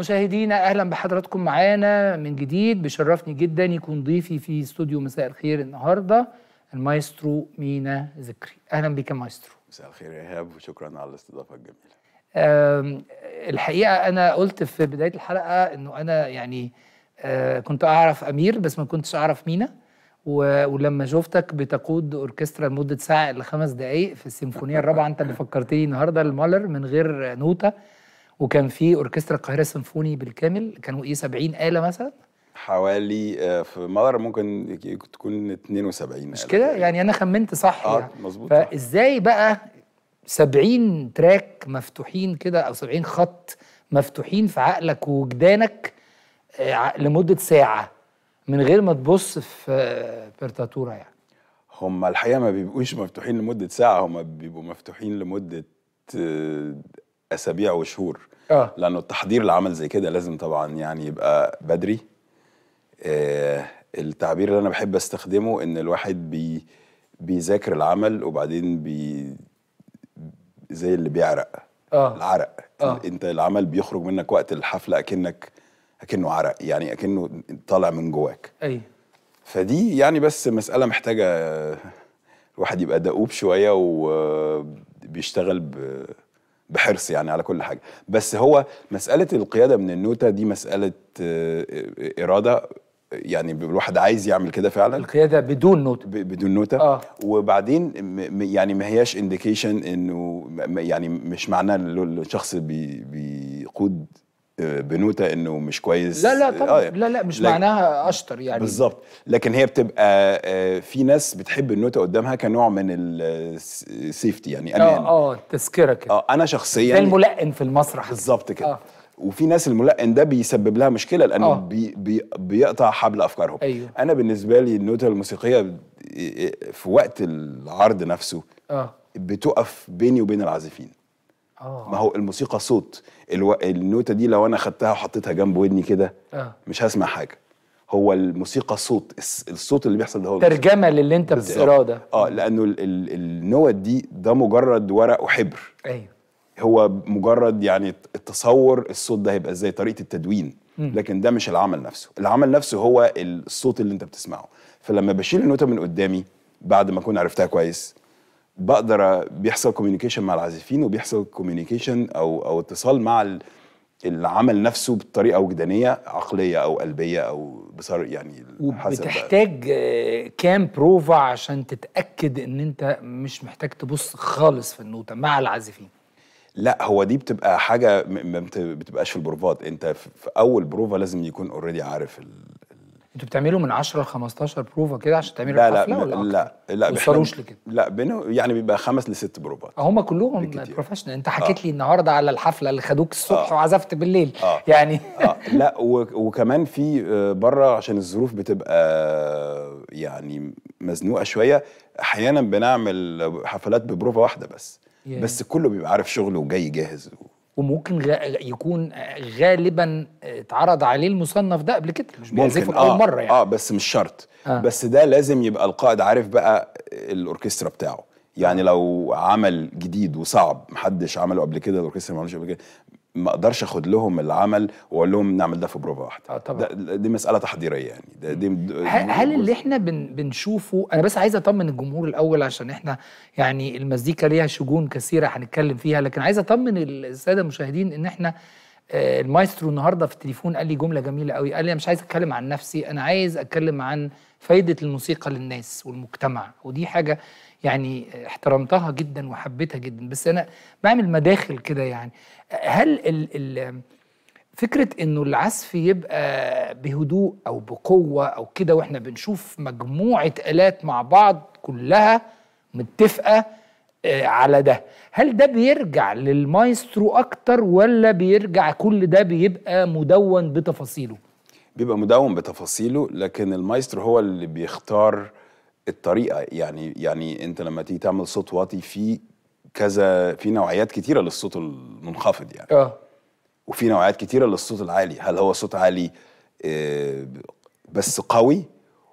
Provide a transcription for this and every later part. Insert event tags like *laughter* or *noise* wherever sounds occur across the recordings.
مشاهدينا اهلا بحضراتكم معانا من جديد بيشرفني جدا يكون ضيفي في استوديو مساء الخير النهارده المايسترو مينا ذكري اهلا بك يا مايسترو مساء الخير يا ايهاب وشكرا على الاستضافه الجميله الحقيقه انا قلت في بدايه الحلقه انه انا يعني آه، كنت اعرف امير بس ما كنتش اعرف مينا ولما شفتك بتقود اوركسترا لمده ساعه الا خمس دقائق في السيمفونيه الرابعه انت اللي فكرتني النهارده المالر من غير نوته وكان في اوركسترا القاهره سيمفوني بالكامل كانوا ايه 70 آلة مثلا حوالي آه، في مدر ممكن تكون 72 مش كده يعني انا خمنت صح اه يعني. مظبوط فازاي بقى 70 تراك مفتوحين كده او 70 خط مفتوحين في عقلك ووجدانك آه، لمده ساعه من غير ما تبص في برتاتوره يعني هم الحقيقه ما بيبقوش مفتوحين لمده ساعه هم بيبقوا مفتوحين لمده آه، اسابيع وشهور اه لانه التحضير لعمل زي كده لازم طبعا يعني يبقى بدري آه التعبير اللي انا بحب استخدمه ان الواحد بي بيذاكر العمل وبعدين بي زي اللي بيعرق آه. العرق آه. انت العمل بيخرج منك وقت الحفله اكنك اكنه عرق يعني اكنه طالع من جواك اي فدي يعني بس مساله محتاجه الواحد يبقى دؤوب شويه وبيشتغل ب بحرص يعني على كل حاجه بس هو مساله القياده من النوته دي مساله آه، اراده يعني الواحد عايز يعمل كده فعلا القياده بدون نوته بدون نوته آه. وبعدين يعني ما هياش انديكيشن انه يعني مش معناه الشخص بي بيقود بنوته انه مش كويس لا لا طبعا آه لا لا مش لك معناها اشطر يعني بالظبط لكن هي بتبقى آه، في ناس بتحب النوته قدامها كنوع من السيفتي يعني امان اه اه تذكره كده اه انا شخصيا زي الملقن في المسرح بالظبط كده آه. وفي ناس الملقن ده بيسبب لها مشكله لانه آه. بي بي بيقطع حبل افكارهم أيوه. انا بالنسبه لي النوته الموسيقيه آه، آه، في وقت العرض نفسه آه. بتقف بيني وبين العازفين آه. ما هو الموسيقى صوت الو... النوتة دي لو أنا خدتها وحطيتها جنب ودني كده آه. مش هسمع حاجة هو الموسيقى صوت الصوت اللي بيحصل ده هو ترجمه الموسيقى. للي انت بتقراه ده اه لانه ال... ال... النوت دي ده مجرد ورق وحبر ايوه هو مجرد يعني التصور الصوت ده هيبقى ازاي طريقه التدوين م. لكن ده مش العمل نفسه العمل نفسه هو الصوت اللي انت بتسمعه فلما بشيل النوته من قدامي بعد ما اكون عرفتها كويس بقدر بيحصل كوميونيكيشن مع العازفين وبيحصل كوميونيكيشن او او اتصال مع العمل نفسه بطريقه وجدانيه عقليه او قلبيه او بصر يعني بتحتاج كام بروفا عشان تتاكد ان انت مش محتاج تبص خالص في النوته مع العازفين لا هو دي بتبقى حاجه ما بتبقاش في البروفات انت في اول بروفا لازم يكون اوريدي عارف ال انتوا بتعملوا من 10 ل 15 بروفه كده عشان تعملوا لا حفله لا ولا لا لا ما لكده لا بينه يعني بيبقى خمس لست بروفات آه، هم كلهم بروفيشنال انت حكيت آه. لي النهارده على الحفله اللي خدوك الصبح آه. وعزفت بالليل آه. يعني آه. لا وكمان في آه، بره عشان الظروف بتبقى آه، يعني مزنوقه شويه احيانا بنعمل حفلات ببروفه واحده بس yeah. بس كله بيبقى عارف شغله وجاي جاهز و... وممكن يكون غالبا اتعرض عليه المصنف ده قبل كده مش بيعزفه آه مره يعني اه بس مش شرط آه. بس ده لازم يبقى القائد عارف بقى الاوركسترا بتاعه يعني آه. لو عمل جديد وصعب محدش عمله قبل كده الاوركسترا ما عملوش قبل كده ما اقدرش اخد لهم العمل واقول لهم نعمل ده في بروفه واحده اه طبعا ده دي مساله تحضيريه يعني ده دي هل اللي احنا بن بنشوفه انا بس عايز اطمن الجمهور الاول عشان احنا يعني المزيكا ليها شجون كثيره هنتكلم فيها لكن عايز اطمن الساده المشاهدين ان احنا آه، المايسترو النهارده في التليفون قال لي جمله جميله قوي قال لي انا مش عايز اتكلم عن نفسي انا عايز اتكلم عن فايده الموسيقى للناس والمجتمع ودي حاجه يعني احترمتها جدا وحبيتها جدا بس انا بعمل مداخل كده يعني هل ال ال فكره انه العزف يبقى بهدوء او بقوه او كده واحنا بنشوف مجموعه الات مع بعض كلها متفقه على ده هل ده بيرجع للمايسترو اكتر ولا بيرجع كل ده بيبقى مدون بتفاصيله بيبقى مدون بتفاصيله لكن المايسترو هو اللي بيختار الطريقه يعني يعني انت لما تيجي تعمل صوت واطي في كذا في نوعيات كتيره للصوت المنخفض يعني اه وفي نوعيات كتيره للصوت العالي هل هو صوت عالي آه، بس قوي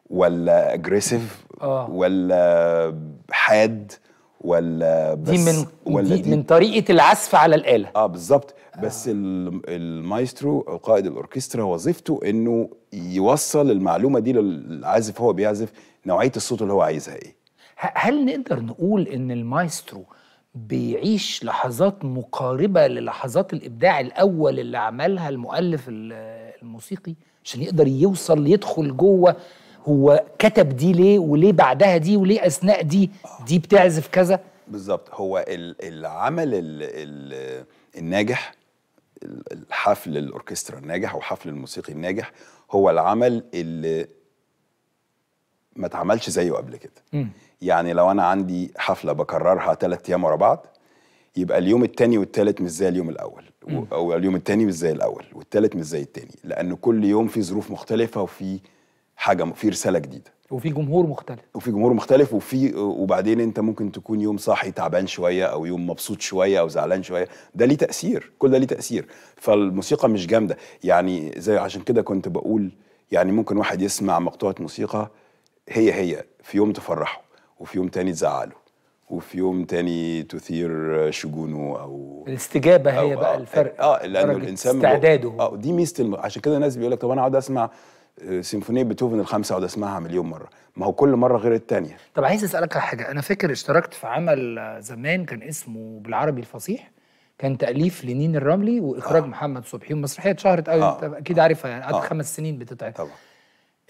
ولا اجريسيف آه. ولا حاد ولا بس دي من ولا دي, دي من طريقه العزف على الاله اه بالظبط بس آه. المايسترو او قائد الاوركسترا وظيفته انه يوصل المعلومه دي للعازف هو بيعزف نوعيه الصوت اللي هو عايزها ايه هل نقدر نقول ان المايسترو بيعيش لحظات مقاربه للحظات الابداع الاول اللي عملها المؤلف الموسيقي عشان يقدر يوصل يدخل جوه هو كتب دي ليه وليه بعدها دي وليه اثناء دي دي بتعزف كذا بالظبط هو العمل الناجح الحفل الاوركسترا الناجح او حفل الموسيقي الناجح هو العمل اللي ما اتعملش زيه قبل كده م. يعني لو انا عندي حفله بكررها ثلاث ايام ورا بعض يبقى اليوم الثاني والثالث مش زي اليوم الاول م. او اليوم الثاني مش زي الاول والثالث مش زي الثاني لان كل يوم في ظروف مختلفه وفي حاجه في رساله جديده وفي جمهور مختلف وفي جمهور مختلف وفي وبعدين انت ممكن تكون يوم صاحي تعبان شويه او يوم مبسوط شويه او زعلان شويه ده ليه تاثير كل ده ليه تاثير فالموسيقى مش جامده يعني زي عشان كده كنت بقول يعني ممكن واحد يسمع مقطوعه موسيقى هي هي في يوم تفرحه وفي يوم تاني تزعله وفي يوم تاني تثير شجونه او الاستجابه أو هي أو بقى الفرق اه لانه الانسان استعداده اه دي ميزه عشان كده الناس بيقول لك طب انا اقعد اسمع سيمفونيه بيتهوفن الخامسه اقعد اسمعها مليون مره ما هو كل مره غير الثانيه طب عايز اسالك على حاجه انا فاكر اشتركت في عمل زمان كان اسمه بالعربي الفصيح كان تاليف لنين الرملي واخراج آه. محمد صبحي ومسرحيه اتشهرت قوي آه. اكيد عارفها يعني قعدت آه. خمس سنين بتتعب طبعا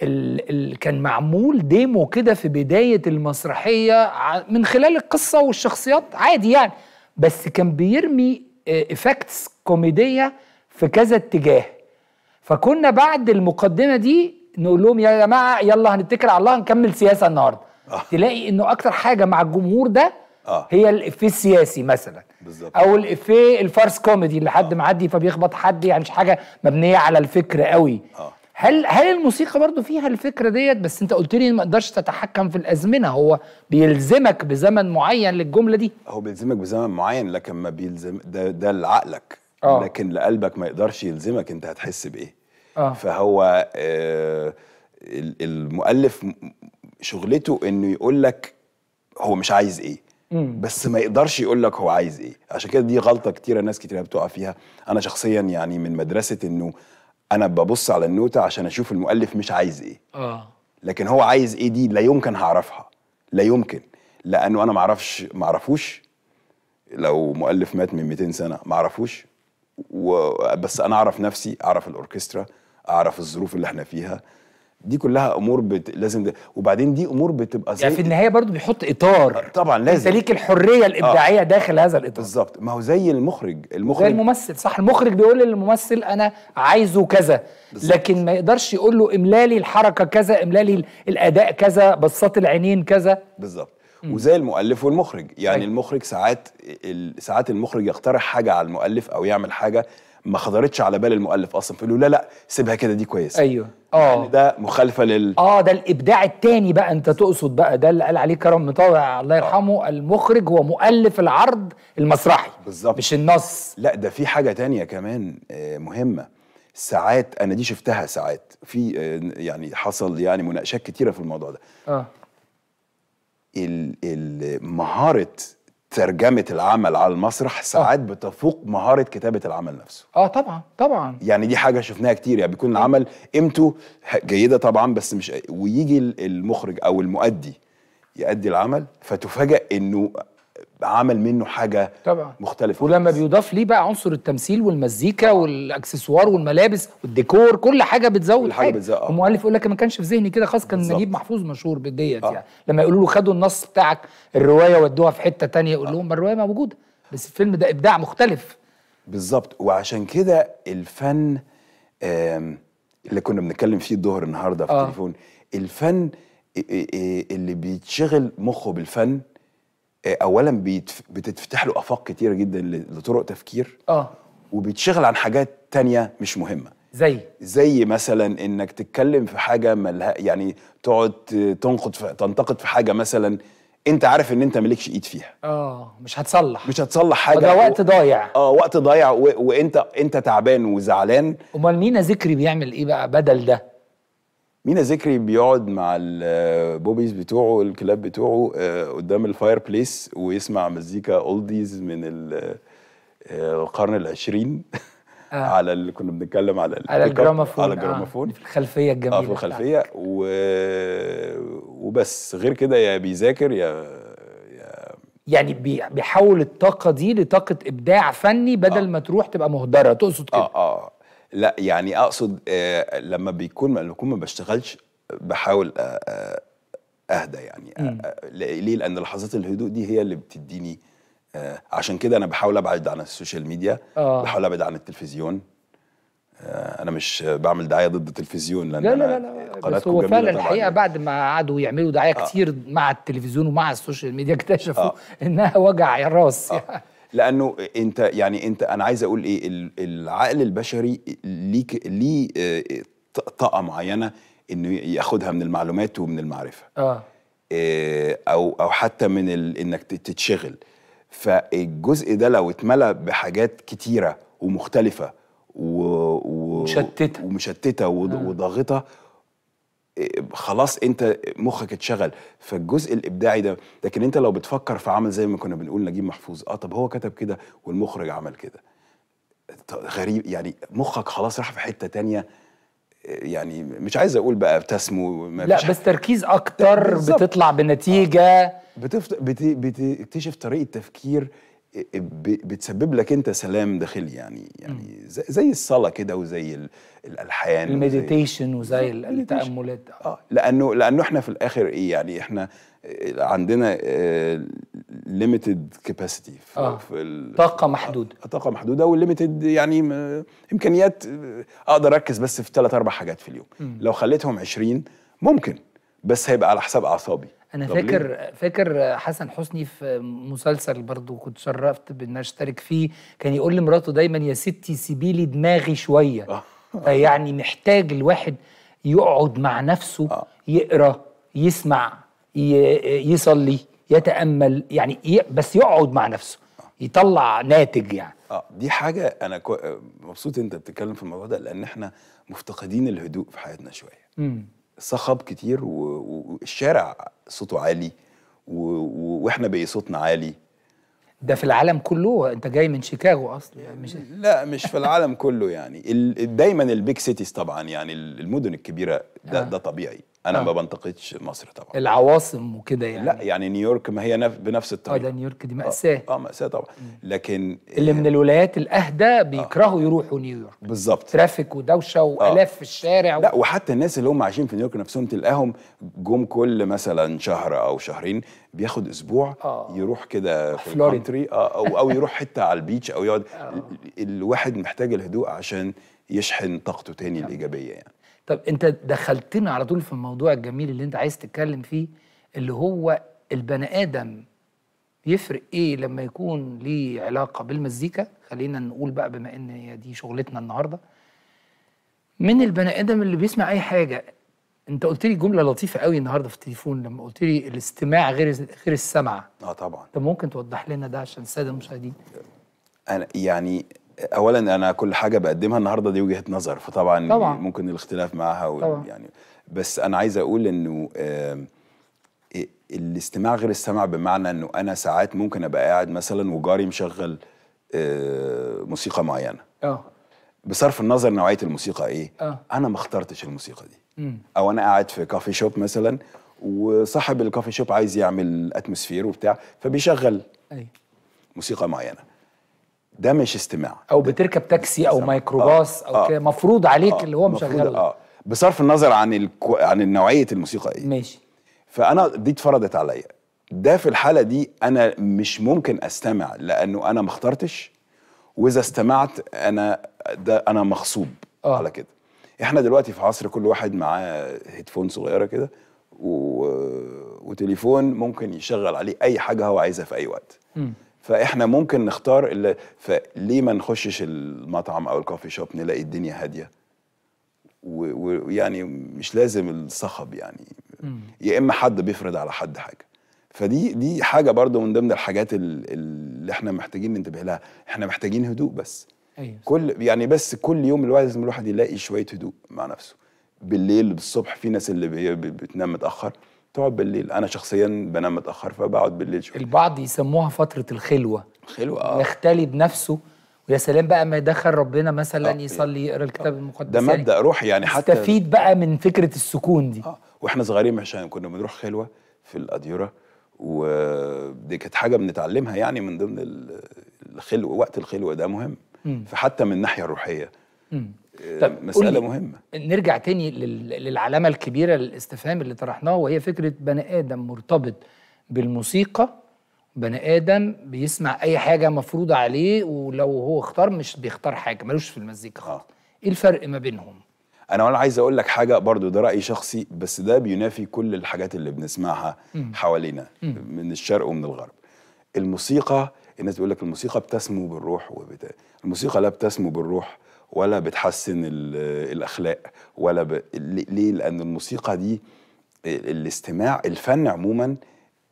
ال ال كان معمول ديمو كده في بدايه المسرحيه من خلال القصه والشخصيات عادي يعني بس كان بيرمي افكتس آه، كوميديه في كذا اتجاه فكنا بعد المقدمه دي نقول لهم يا جماعه يلا هنتكل على الله هنكمل سياسه النهارده آه. تلاقي انه اكتر حاجه مع الجمهور ده آه. هي الافيه السياسي مثلا بالزبط. او الافيه الفارس كوميدي اللي حد آه. معدي فبيخبط حد يعني مش حاجه مبنيه على الفكر قوي آه. هل هل الموسيقى برضو فيها الفكره ديت بس انت قلت لي ما تقدرش تتحكم في الازمنه هو بيلزمك بزمن معين للجمله دي هو بيلزمك بزمن معين لكن ما بيلزم ده ده لعقلك آه. لكن لقلبك ما يقدرش يلزمك انت هتحس بايه آه. فهو آه المؤلف شغلته انه يقول لك هو مش عايز ايه مم. بس ما يقدرش يقول لك هو عايز ايه عشان كده دي غلطه كتيره ناس كتيره بتقع فيها انا شخصيا يعني من مدرسه انه انا ببص على النوته عشان اشوف المؤلف مش عايز ايه اه لكن هو عايز ايه دي لا يمكن هعرفها لا يمكن لانه انا ما اعرفش ما اعرفوش لو مؤلف مات من 200 سنه ما اعرفوش بس انا اعرف نفسي اعرف الاوركسترا اعرف الظروف اللي احنا فيها دي كلها امور بت... لازم ده. وبعدين دي امور بتبقى يعني زي يعني في النهايه برضو بيحط اطار طبعا لازم انت ليك الحريه الابداعيه آه. داخل هذا الاطار بالظبط ما هو زي المخرج المخرج زي الممثل صح المخرج بيقول للممثل انا عايزه كذا بالزبط. لكن ما يقدرش يقول له املالي الحركه كذا املالي الاداء كذا بصات العينين كذا بالظبط وزي المؤلف والمخرج يعني أي. أيوة. المخرج ساعات ساعات المخرج يقترح حاجه على المؤلف او يعمل حاجه ما خضرتش على بال المؤلف اصلا فيقول له لا لا سيبها كده دي كويسه ايوه يعني اه يعني ده مخالفه لل اه ده الابداع الثاني بقى انت تقصد بقى ده اللي قال عليه كرم مطاوع الله آه. يرحمه آه. المخرج هو مؤلف العرض المسرحي بالظبط مش النص لا ده في حاجه ثانيه كمان آه، مهمه ساعات انا دي شفتها ساعات في آه، يعني حصل يعني مناقشات كتيره في الموضوع ده اه ال ال مهاره ترجمه العمل على المسرح ساعات آه. بتفوق مهاره كتابه العمل نفسه اه طبعا طبعا يعني دي حاجه شفناها كتير يعني بيكون العمل قيمته جيده طبعا بس مش ويجي المخرج او المؤدي يأدي العمل فتفاجئ انه عمل منه حاجه طبعا مختلفه ولما بيضاف ليه بقى عنصر التمثيل والمزيكا والاكسسوار والملابس والديكور كل حاجه بتزود كل حاجه بتزود المؤلف آه. يقول لك ما كانش في ذهني كده خاص كان بالزبط. نجيب محفوظ مشهور بالديت آه. يعني لما يقولوا له خدوا النص بتاعك الروايه ودوها في حته تانية يقول آه. لهم ما الروايه موجوده بس الفيلم ده ابداع مختلف بالظبط وعشان كده الفن اللي كنا بنتكلم فيه الظهر النهارده في التليفون الفن اللي بيتشغل مخه بالفن آه، اولا بتتفتح له افاق كتيره جدا لطرق تفكير اه وبيتشغل عن حاجات تانية مش مهمه زي زي مثلا انك تتكلم في حاجه ملها يعني تقعد تنقد في تنتقد في حاجه مثلا انت عارف ان انت مالكش ايد فيها اه مش هتصلح مش هتصلح حاجه ده وقت ضايع اه وقت ضايع و... وانت انت تعبان وزعلان امال مينا ذكري بيعمل ايه بقى بدل ده مينا ذكري بيقعد مع البوبيز بتوعه الكلاب بتوعه آه، قدام الفاير بليس ويسمع مزيكا اولديز من آه، القرن العشرين آه. *laughs* على اللي كنا بنتكلم على على الجرامافون على الجرامافون آه. في الخلفيه الجميله آه في الخلفيه و... وبس غير كده يا بيذاكر يا... يا يعني بيحول الطاقه دي لطاقه ابداع فني بدل آه. ما تروح تبقى مهدره تقصد كده اه اه, آه. لا يعني اقصد آه، لما بيكون لما بكون ما بشتغلش بحاول آه، آه، اهدى يعني آه ليه لان لحظات الهدوء دي هي اللي بتديني آه عشان كده انا بحاول ابعد عن السوشيال ميديا أوه. بحاول ابعد عن التلفزيون آه انا مش بعمل دعايه ضد التلفزيون لان لا لا لا, لا بس هو فعلا الحقيقه بعد ما قعدوا يعملوا دعايه آه. كتير مع التلفزيون ومع السوشيال ميديا اكتشفوا آه. انها وجع راس يعني لانه انت يعني انت انا عايز اقول ايه العقل البشري ليك ليه آه، طاقه معينه انه ياخدها من المعلومات ومن المعرفه اه, آه، او او حتى من ال... انك تتشغل فالجزء ده لو اتملى بحاجات كتيره ومختلفه و... و... ومشتته ومشتته وضاغطه خلاص انت مخك اتشغل فالجزء الابداعي ده لكن انت لو بتفكر في عمل زي ما كنا بنقول نجيب محفوظ اه طب هو كتب كده والمخرج عمل كده غريب يعني مخك خلاص راح في حته تانية يعني مش عايز اقول بقى ابتسموا ما لا بس تركيز اكتر بتطلع بنتيجه آه. بتكتشف بت... بتكتشف طريقه تفكير بتسبب لك انت سلام داخلي يعني يعني زي الصلاه كده وزي الالحان المديتيشن وزي, وزي التاملات اه لانه لانه احنا في الاخر ايه يعني احنا آه، عندنا ليميتد كاباسيتي في, طاقه محدوده آه، طاقه محدوده والليميتد يعني امكانيات آه، اقدر اركز بس في ثلاث اربع حاجات في اليوم م. لو خليتهم 20 ممكن بس هيبقى على حساب اعصابي انا فاكر فاكر حسن حسني في مسلسل برضو كنت شرفت بان اشترك فيه كان يقول لمراته دايما يا ستي سيبي لي دماغي شويه آه. فيعني محتاج الواحد يقعد مع نفسه آه. يقرا يسمع يصلي يتامل يعني بس يقعد مع نفسه يطلع ناتج يعني اه دي حاجه انا كو... مبسوط انت بتتكلم في الموضوع ده لان احنا مفتقدين الهدوء في حياتنا شويه امم صخب كتير والشارع صوته عالي و... واحنا بقي صوتنا عالي ده في العالم كله انت جاي من شيكاغو اصلا يعني مش لا مش في العالم كله يعني دايما البيك سيتيز طبعا يعني المدن الكبيره ده آه. ده طبيعي انا آه. ما بنتقدش مصر طبعا العواصم وكده يعني لا يعني نيويورك ما هي نف... بنفس الطريقه اه ده نيويورك دي آه، ماساه اه, آه ماساه طبعا م. لكن اللي من الولايات الاهدى آه. بيكرهوا آه. يروحوا نيويورك بالظبط ترافيك ودوشه آه. والاف آه. في الشارع و... لا وحتى الناس اللي هم عايشين في نيويورك نفسهم تلقاهم جم كل مثلا شهر او شهرين بياخد اسبوع آه. يروح كده في الكونتري آه او او يروح حته على البيتش او يقعد *laughs* آه. الواحد محتاج الهدوء عشان يشحن طاقته تاني آه. الايجابيه يعني طب انت دخلتنا على طول في الموضوع الجميل اللي انت عايز تتكلم فيه اللي هو البني ادم يفرق ايه لما يكون ليه علاقه بالمزيكا خلينا نقول بقى بما ان هي دي شغلتنا النهارده من البني ادم اللي بيسمع اي حاجه انت قلت لي جمله لطيفه قوي النهارده في التليفون لما قلت لي الاستماع غير غير السمع اه طبعا طب ممكن توضح لنا ده عشان الساده المشاهدين انا يعني اولا انا كل حاجه بقدمها النهارده دي وجهه نظر فطبعا طبعا. ممكن الاختلاف معاها طبعا. يعني بس انا عايز اقول انه آه الاستماع غير السمع بمعنى انه انا ساعات ممكن ابقى قاعد مثلا وجاري مشغل آه موسيقى معينه اه بصرف النظر نوعيه الموسيقى ايه أوه. انا ما اخترتش الموسيقى دي م. او انا قاعد في كافي شوب مثلا وصاحب الكافي شوب عايز يعمل اتموسفير وبتاع فبيشغل أي. موسيقى معينه ده مش استماع او بتركب تاكسي او ميكروباص آه. او آه. كده مفروض عليك آه. اللي هو مشغله اه بصرف النظر عن الكو... عن نوعيه الموسيقى ايه ماشي فانا دي اتفرضت عليا ده في الحاله دي انا مش ممكن استمع لانه انا ما اخترتش واذا استمعت انا ده انا مغصوب آه. على كده احنا دلوقتي في عصر كل واحد معاه هيدفون صغيره كده و... وتليفون ممكن يشغل عليه اي حاجه هو عايزها في اي وقت م. فاحنا ممكن نختار اللي فليه ما نخشش المطعم او الكوفي شوب نلاقي الدنيا هاديه ويعني مش لازم الصخب يعني يا اما حد بيفرض على حد حاجه فدي دي حاجه برضو من ضمن الحاجات اللي احنا محتاجين ننتبه لها احنا محتاجين هدوء بس أيوة. كل يعني بس كل يوم الواحد لازم الواحد يلاقي شويه هدوء مع نفسه بالليل بالصبح في ناس اللي بتنام متاخر تقعد بالليل انا شخصيا بنام متاخر فبقعد بالليل شويه البعض يسموها فتره الخلوه خلوه اه يختلي بنفسه ويا سلام بقى ما يدخل ربنا مثلا آه. يصلي يقرا الكتاب آه. المقدس ده يعني مبدا يعني روحي يعني حتى استفيد بقى من فكره السكون دي آه. واحنا صغيرين عشان كنا بنروح خلوه في الاديره ودي كانت حاجه بنتعلمها يعني من ضمن الخلوه وقت الخلوه ده مهم م. فحتى من الناحيه الروحيه م. طب مسألة مهمة نرجع تاني للعلامة الكبيرة للاستفهام اللي طرحناه وهي فكرة بني آدم مرتبط بالموسيقى بني آدم بيسمع أي حاجة مفروضة عليه ولو هو اختار مش بيختار حاجة ملوش في المزيكا آه. خالص إيه الفرق ما بينهم؟ أنا وأنا عايز أقول لك حاجة برضو ده رأي شخصي بس ده بينافي كل الحاجات اللي بنسمعها مم. حوالينا مم. من الشرق ومن الغرب الموسيقى الناس بيقول لك الموسيقى بتسمو بالروح وبتاع الموسيقى لا بتسمو بالروح ولا بتحسن الاخلاق ولا ب... ليه لان الموسيقى دي الاستماع الفن عموما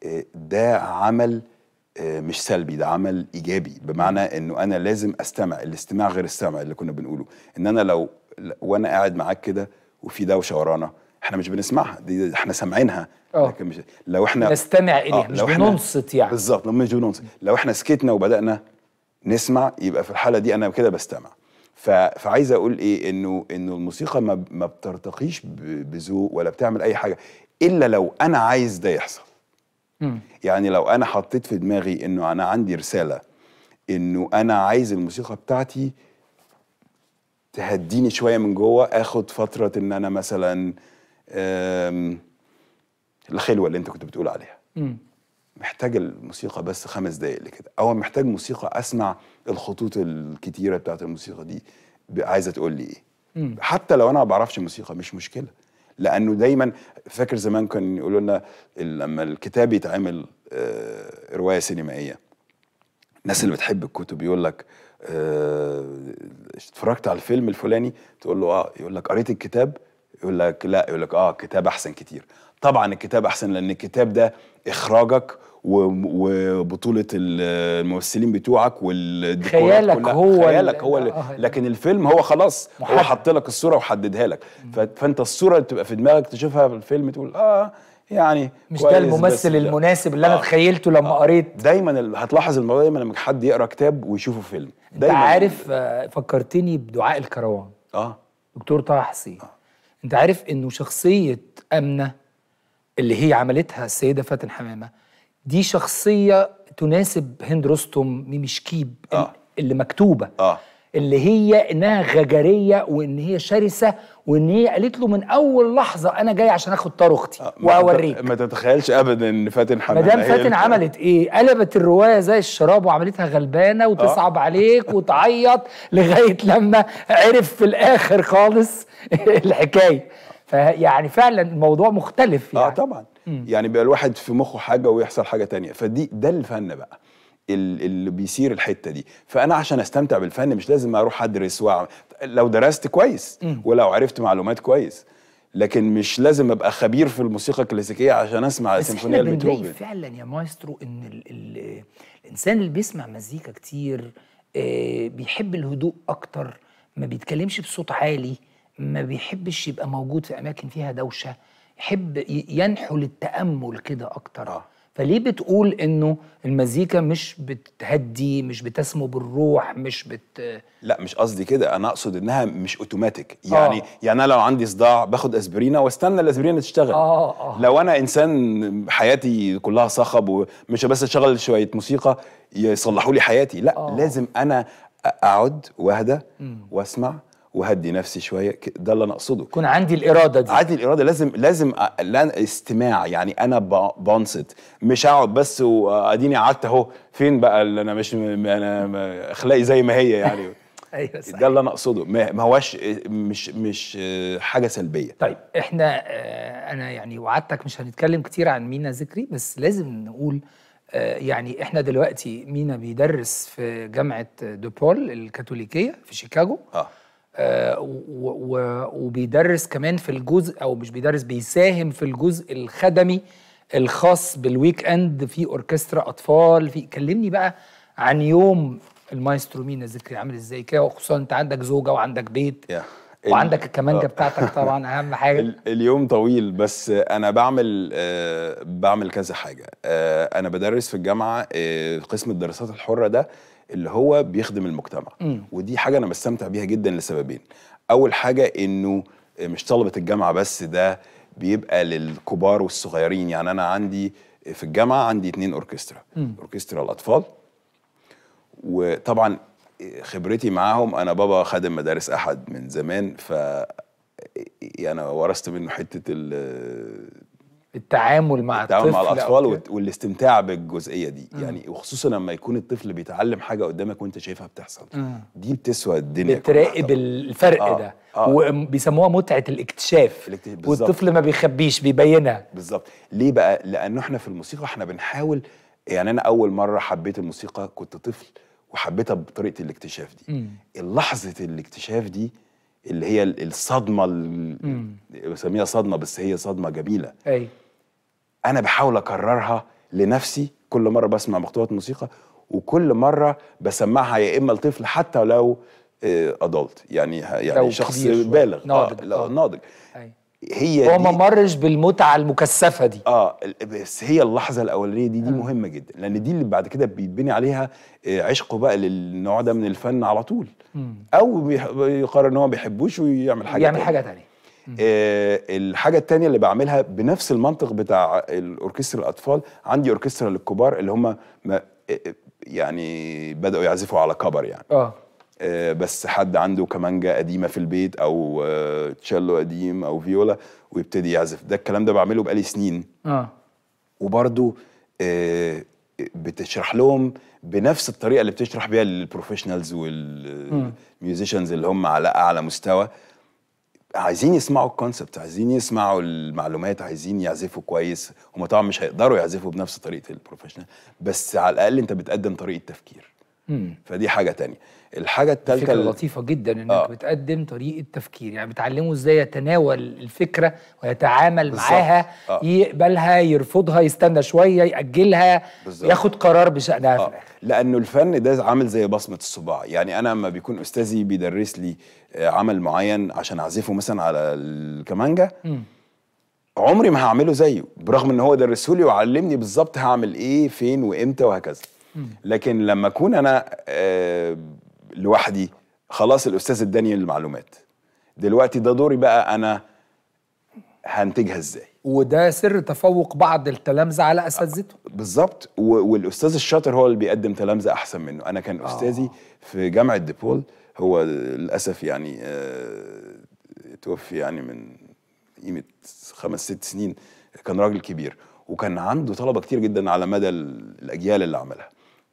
آه، ده عمل آه، مش سلبي ده عمل ايجابي بمعنى انه انا لازم استمع الاستماع غير السمع اللي كنا بنقوله ان انا لو وانا قاعد معاك كده وفي دوشه ورانا احنا مش بنسمعها دي احنا سامعينها آه. لكن مش لو احنا نستمع اليها مش بننصت يعني بالظبط مش بننصت لو احنا سكتنا وبدانا نسمع يبقى في الحاله دي انا كده بستمع فعايز اقول ايه انه انه الموسيقى ما, ما بترتقيش بذوق ولا بتعمل اي حاجه الا لو انا عايز ده يحصل م. يعني لو انا حطيت في دماغي انه انا عندي رساله انه انا عايز الموسيقى بتاعتي تهديني شويه من جوه اخد فتره ان انا مثلا الخلوه اللي انت كنت بتقول عليها محتاج الموسيقى بس خمس دقايق لكده او محتاج موسيقى اسمع الخطوط الكتيره بتاعت الموسيقى دي عايزه تقول لي ايه مم. حتى لو انا ما بعرفش موسيقى مش مشكله لانه دايما فاكر زمان كان يقولوا لنا لما الكتاب يتعمل آه روايه سينمائيه الناس اللي بتحب الكتب يقول لك آه اتفرجت على الفيلم الفلاني تقول له اه يقول لك قريت الكتاب يقول لك لا يقول لك اه الكتاب احسن كتير طبعا الكتاب احسن لان الكتاب ده اخراجك وبطولة الممثلين بتوعك والديكورات خيالك كلها هو خيالك هو اللي آه، لكن الفيلم هو خلاص هو حط لك الصورة وحددها لك فانت الصورة اللي بتبقى في دماغك تشوفها في الفيلم تقول اه يعني مش ده الممثل المناسب اللي آه. انا تخيلته لما آه. قريت دايما هتلاحظ الموضوع دايما لما حد يقرا كتاب ويشوفه فيلم دايما انت عارف آه، فكرتني بدعاء الكروان اه دكتور طه حسين آه. انت عارف انه شخصيه امنه اللي هي عملتها السيده فاتن حمامه دي شخصيه تناسب هند رستم ميمي شكيب آه. اللي مكتوبه آه. اللي هي انها غجريه وان هي شرسه وان هي قالت له من اول لحظه انا جاي عشان اخد طار اختي آه، واوريك ما تتخيلش ابدا ان فاتن حمل مدام فاتن عملت ايه قلبت الروايه زي الشراب وعملتها غلبانه وتصعب آه. عليك وتعيط *laughs* لغايه لما عرف في الاخر خالص *laughs* الحكايه فيعني فعلا الموضوع مختلف آه، يعني اه طبعا م. يعني بيبقى الواحد في مخه حاجه ويحصل حاجه تانية فدي ده الفن بقى اللي بيثير الحته دي فانا عشان استمتع بالفن مش لازم اروح ادرس واعمل لو درست كويس ولو عرفت معلومات كويس لكن مش لازم ابقى خبير في الموسيقى الكلاسيكيه عشان اسمع سيمفونيه لبيتهوفن بس فعلا يا مايسترو ان الـ الـ الانسان اللي بيسمع مزيكا كتير آه، بيحب الهدوء اكتر ما بيتكلمش بصوت عالي ما بيحبش يبقى موجود في اماكن فيها دوشه يحب ينحو للتامل كده اكتر آه. فليه بتقول انه المزيكا مش بتهدي مش بتسمو بالروح مش بت لا مش قصدي كده انا اقصد انها مش اوتوماتيك آه. يعني آه. يعني انا لو عندي صداع باخد اسبرينا واستنى الاسبرينا تشتغل آه آه. لو انا انسان حياتي كلها صخب ومش بس اشغل شويه موسيقى يصلحوا لي حياتي لا آه. لازم انا اقعد واهدى واسمع وهدي نفسي شويه ده اللي انا اقصده يكون عندي الاراده دي عندي الاراده لازم لازم استماع يعني انا بنصت مش اقعد بس واديني قعدت اهو فين بقى اللي انا مش انا اخلاقي زي ما هي يعني *laughs* ايوه صحيح. ده اللي انا اقصده ما هواش مش مش حاجه سلبيه طيب احنا آه، انا يعني وعدتك مش هنتكلم كتير عن مينا ذكري بس لازم نقول آه، يعني احنا دلوقتي مينا بيدرس في جامعه دوبول الكاثوليكيه في شيكاغو اه آه، وبيدرس كمان في الجزء او مش بيدرس بيساهم في الجزء الخدمي الخاص بالويك اند في اوركسترا اطفال في كلمني بقى عن يوم المايسترو مينا الذكري عامل ازاي كده وخصوصا انت عندك زوجه وعندك بيت وعندك الكمانجه آه. بتاعتك طبعا *laughs* اهم حاجه اليوم طويل بس انا بعمل آه، بعمل كذا حاجه انا بدرس في الجامعه قسم الدراسات الحره ده اللي هو بيخدم المجتمع مم. ودي حاجه انا بستمتع بيها جدا لسببين اول حاجه انه مش طلبه الجامعه بس ده بيبقى للكبار والصغيرين يعني انا عندي في الجامعه عندي اتنين اوركسترا مم. اوركسترا الاطفال وطبعا خبرتي معاهم انا بابا خادم مدارس احد من زمان ف يعني ورثت منه حته التعامل مع التعامل مع الأطفال والاستمتاع بالجزئية دي مم. يعني وخصوصا لما يكون الطفل بيتعلم حاجة قدامك وأنت شايفها بتحصل مم. دي بتسوى الدنيا بتراقب الفرق آه. ده آه. وبيسموها متعة الاكتشاف بالزبط. والطفل ما بيخبيش بيبينها بالظبط ليه بقى؟ لأنه احنا في الموسيقى احنا بنحاول يعني أنا أول مرة حبيت الموسيقى كنت طفل وحبيتها بطريقه الاكتشاف دي مم. اللحظه الاكتشاف دي اللي هي الصدمه بسميها صدمه بس هي صدمه جميله أي. انا بحاول اكررها لنفسي كل مره بسمع مقطوعات موسيقى وكل مره بسمعها يا اما لطفل حتى لو ادلت آه، يعني يعني شخص كبير. بالغ ناضج آه. ناضج آه. أيوة. هي هو ما مرش بالمتعه المكثفه دي اه بس هي اللحظه الاولانيه دي دي آه. مهمه جدا لان دي اللي بعد كده بيتبني عليها آه، عشقه بقى للنوع ده من الفن على طول م. او يقرر ان هو ما بيحبوش ويعمل حاجه يعمل حاجه ثانيه آه، الحاجه الثانيه اللي بعملها بنفس المنطق بتاع الاوركسترا الاطفال عندي اوركسترا للكبار اللي هم آه، يعني بداوا يعزفوا على كبر يعني آه. اه بس حد عنده كمانجا قديمه في البيت او تشيلو قديم او فيولا ويبتدي يعزف ده الكلام ده بعمله بقالي سنين اه وبرده بتشرح لهم بنفس الطريقه اللي بتشرح بيها للبروفيشنالز والميوزيشنز اللي هم على اعلى مستوى عايزين يسمعوا الكونسبت عايزين يسمعوا المعلومات عايزين يعزفوا كويس هم طبعا مش هيقدروا يعزفوا بنفس طريقه البروفيشنال بس على الاقل انت بتقدم طريقه تفكير مم. فدي حاجه تانية الحاجه الثالثه فكره لطيفه جدا انك آه. بتقدم طريقه تفكير يعني بتعلمه ازاي يتناول الفكره ويتعامل بالزبط. معاها آه. يقبلها يرفضها يستنى شويه ياجلها بالزبط. ياخد قرار بشانها آه. في الاخر لانه الفن ده عامل زي بصمه الصباع يعني انا لما بيكون استاذي بيدرس لي آه، عمل معين عشان اعزفه مثلا على الكمانجا م. عمري ما هعمله زيه برغم ان هو درسه لي وعلمني بالظبط هعمل ايه فين وامتى وهكذا لكن لما اكون انا آه لوحدي خلاص الاستاذ اداني المعلومات دلوقتي ده دوري بقى انا هنتجها ازاي وده سر تفوق بعض التلامذه على اساتذته بالظبط والاستاذ الشاطر هو اللي بيقدم تلامذه احسن منه انا كان آه. استاذي في جامعه ديبول هو للاسف يعني آه توفي يعني من قيمه خمس ست سنين كان راجل كبير وكان عنده طلبه كتير جدا على مدى الاجيال اللي عملها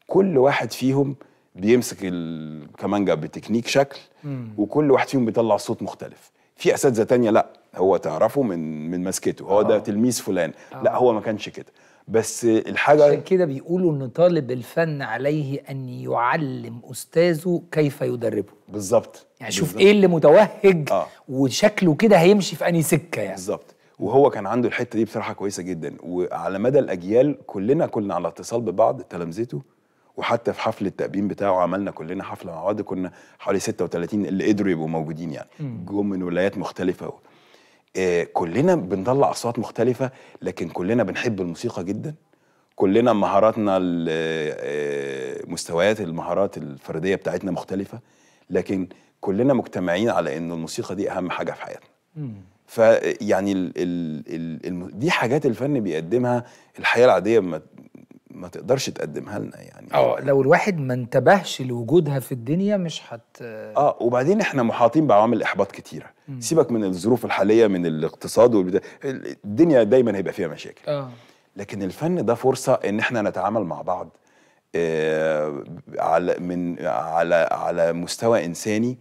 كل واحد فيهم بيمسك الكمانجا بتكنيك شكل مم. وكل واحد فيهم بيطلع صوت مختلف في اساتذه تانية لا هو تعرفه من من مسكته هو ده آه. تلميذ فلان أوه. لا هو ما كانش كده بس الحاجه عشان كده بيقولوا ان طالب الفن عليه ان يعلم استاذه كيف يدربه بالظبط يعني شوف بالزبط. ايه اللي متوهج آه. وشكله كده هيمشي في انهي سكه يعني بالظبط وهو كان عنده الحته دي بصراحه كويسه جدا وعلى مدى الاجيال كلنا كنا على اتصال ببعض تلامذته وحتى في حفل التقديم بتاعه عملنا كلنا حفله مع بعض كنا حوالي 36 اللي قدروا يبقوا موجودين يعني جم من ولايات مختلفه و... آه كلنا بنطلع اصوات مختلفه لكن كلنا بنحب الموسيقى جدا كلنا مهاراتنا آه، آه، مستويات المهارات الفرديه بتاعتنا مختلفه لكن كلنا مجتمعين على ان الموسيقى دي اهم حاجه في حياتنا فيعني دي حاجات الفن بيقدمها الحياه العاديه ما ما تقدرش تقدمها لنا يعني اه لو الواحد ما انتبهش لوجودها في الدنيا مش هت اه وبعدين احنا محاطين بعوامل احباط كتيره مم. سيبك من الظروف الحاليه من الاقتصاد والبدا... الدنيا دايما هيبقى فيها مشاكل آه. لكن الفن ده فرصه ان احنا نتعامل مع بعض آه على من على على مستوى انساني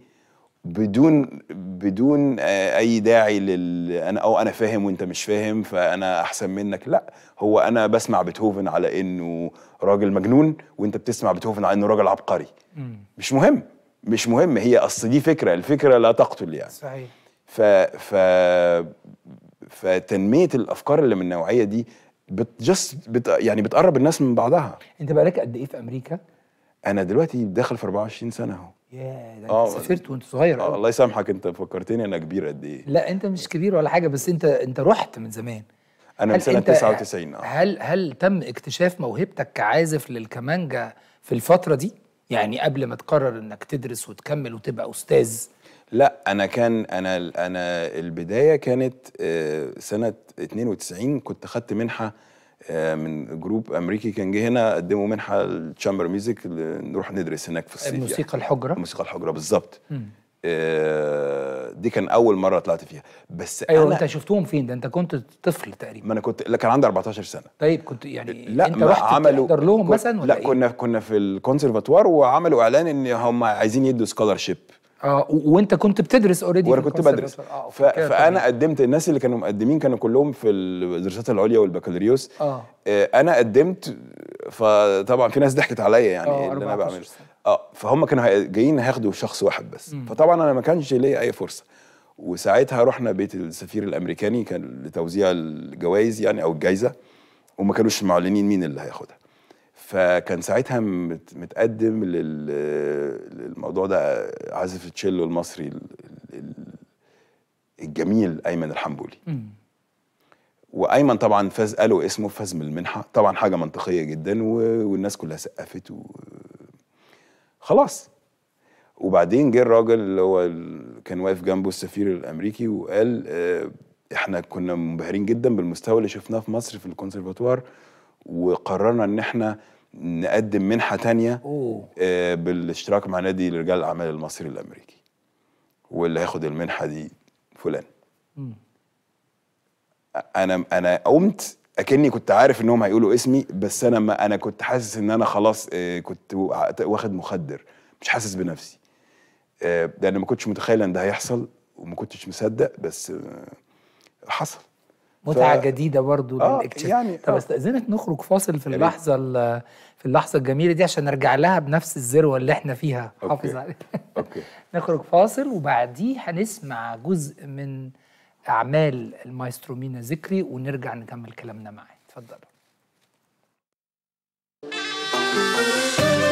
بدون بدون آه، اي داعي لل انا او انا فاهم وانت مش فاهم فانا احسن منك لا هو انا بسمع بيتهوفن على انه راجل مجنون وانت بتسمع بيتهوفن على انه راجل عبقري مش مهم مش مهم هي اصل دي فكره الفكره لا تقتل يعني صحيح ف ف فتنميه الافكار اللي من النوعيه دي بت بت يعني بتقرب الناس من بعضها انت بقالك قد ايه في امريكا انا دلوقتي داخل في 24 سنه اهو ياه ده انت آه، سافرت وانت صغير آه الله يسامحك انت فكرتني انا كبير قد ايه لا انت مش كبير ولا حاجه بس انت انت رحت من زمان انا من سنه 99 اه هل هل تم اكتشاف موهبتك كعازف للكمانجا في الفتره دي يعني قبل ما تقرر انك تدرس وتكمل وتبقى استاذ لا انا كان انا انا البدايه كانت آه، سنه 92 كنت خدت منحه آه، من جروب امريكي كان جه هنا قدموا منحه للتشامبر ميوزك نروح ندرس هناك في الصيف الموسيقى يعني. الحجره الموسيقى الحجره بالظبط آه، دي كان اول مره طلعت فيها بس ايوه أنا انت شفتهم فين ده انت كنت طفل تقريبا ما انا كنت لا كان عندي 14 سنه طيب كنت يعني لا انت رحت عملوا تقدر لهم مثلا ولا لا إيه؟ كنا كنا في الكونسرفاتوار وعملوا اعلان ان هم عايزين يدوا سكولرشيب اه وانت كنت بتدرس اوريدي وانا كنت بدرس آه، ف... طيب. فانا قدمت الناس اللي كانوا مقدمين كانوا كلهم في الدراسات العليا والبكالوريوس آه. آه، انا قدمت فطبعا في ناس ضحكت عليا يعني آه اللي انا بعمله اه فهم كانوا جايين هياخدوا شخص واحد بس م. فطبعا انا ما كانش ليا اي فرصه وساعتها رحنا بيت السفير الامريكاني كان لتوزيع الجوائز يعني او الجائزه وما كانوش معلنين مين اللي هياخدها فكان ساعتها متقدم للموضوع ده عازف تشيلو المصري الجميل ايمن الحنبولي وايمن طبعا فاز قالوا اسمه فاز من المنحه طبعا حاجه منطقيه جدا والناس كلها سقفت و... خلاص وبعدين جه الراجل اللي هو كان واقف جنبه السفير الامريكي وقال آه، احنا كنا منبهرين جدا بالمستوى اللي شفناه في مصر في الكونسرفاتوار وقررنا ان احنا نقدم منحه تانية أوه. آه، بالاشتراك مع نادي رجال الاعمال المصري الامريكي واللي هياخد المنحه دي فلان انا انا قمت اكني كنت عارف انهم هيقولوا اسمي بس انا ما انا كنت حاسس ان انا خلاص آه، كنت واخد مخدر مش حاسس بنفسي آه، لان ما كنتش متخيل ان ده هيحصل وما كنتش مصدق بس حصل متعه ف... جديده برضو آه للاكتشاف يعني طب آه. استاذنك نخرج فاصل في اللحظه في اللحظه الجميله دي عشان نرجع لها بنفس الذروه اللي احنا فيها أوكي. حافظ عليها اوكي *laughs* نخرج فاصل وبعديه هنسمع جزء من اعمال المايسترو مينا ذكري ونرجع نكمل كلامنا معاه اتفضلوا